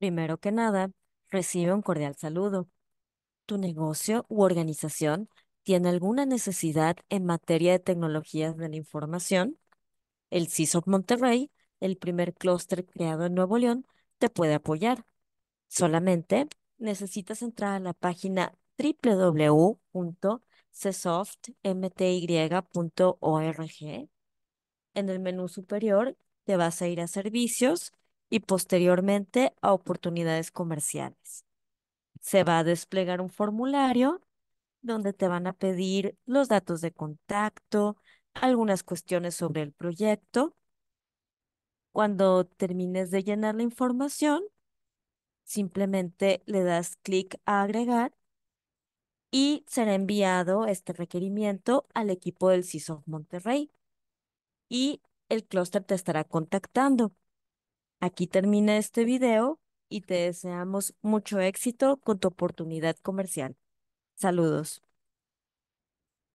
Primero que nada, recibe un cordial saludo. ¿Tu negocio u organización tiene alguna necesidad en materia de tecnologías de la información? El CISOC Monterrey, el primer clúster creado en Nuevo León, te puede apoyar. Solamente necesitas entrar a la página www.csoftmty.org. En el menú superior te vas a ir a servicios y posteriormente a oportunidades comerciales. Se va a desplegar un formulario donde te van a pedir los datos de contacto, algunas cuestiones sobre el proyecto. Cuando termines de llenar la información, simplemente le das clic a agregar y será enviado este requerimiento al equipo del CISO Monterrey y el clúster te estará contactando. Aquí termina este video y te deseamos mucho éxito con tu oportunidad comercial. Saludos.